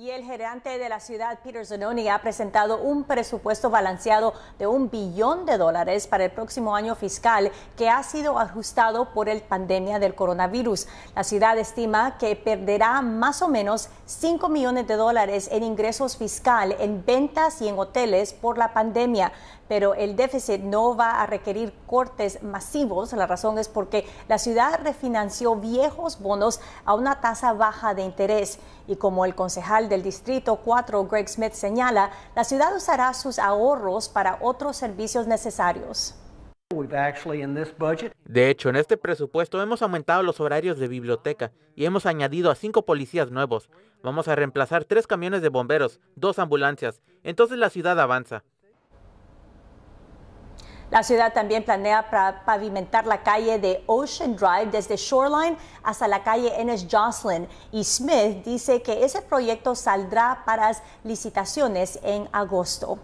Y el gerente de la ciudad, Peter Zanoni, ha presentado un presupuesto balanceado de un billón de dólares para el próximo año fiscal que ha sido ajustado por el pandemia del coronavirus. La ciudad estima que perderá más o menos 5 millones de dólares en ingresos fiscal, en ventas y en hoteles por la pandemia. Pero el déficit no va a requerir cortes masivos. La razón es porque la ciudad refinanció viejos bonos a una tasa baja de interés. Y como el concejal del Distrito 4, Greg Smith, señala, la ciudad usará sus ahorros para otros servicios necesarios. De hecho, en este presupuesto hemos aumentado los horarios de biblioteca y hemos añadido a cinco policías nuevos. Vamos a reemplazar tres camiones de bomberos, dos ambulancias. Entonces la ciudad avanza. La ciudad también planea pavimentar la calle de Ocean Drive desde Shoreline hasta la calle Ennis Jocelyn y Smith dice que ese proyecto saldrá para las licitaciones en agosto.